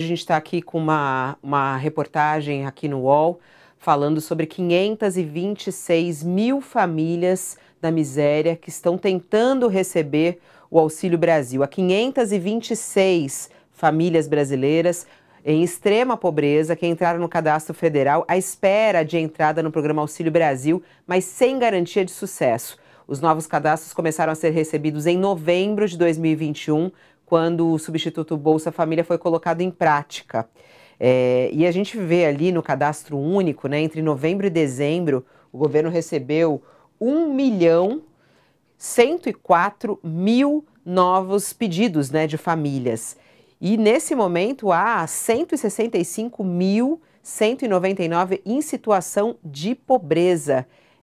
A gente está aqui com uma, uma reportagem aqui no UOL falando sobre 526 mil famílias da miséria que estão tentando receber o Auxílio Brasil. Há 526 famílias brasileiras em extrema pobreza que entraram no cadastro federal à espera de entrada no programa Auxílio Brasil, mas sem garantia de sucesso. Os novos cadastros começaram a ser recebidos em novembro de 2021, quando o substituto Bolsa Família foi colocado em prática. É, e a gente vê ali no cadastro único, né, entre novembro e dezembro, o governo recebeu 1 milhão 104 mil novos pedidos né, de famílias. E nesse momento há 165.199 em situação de pobreza.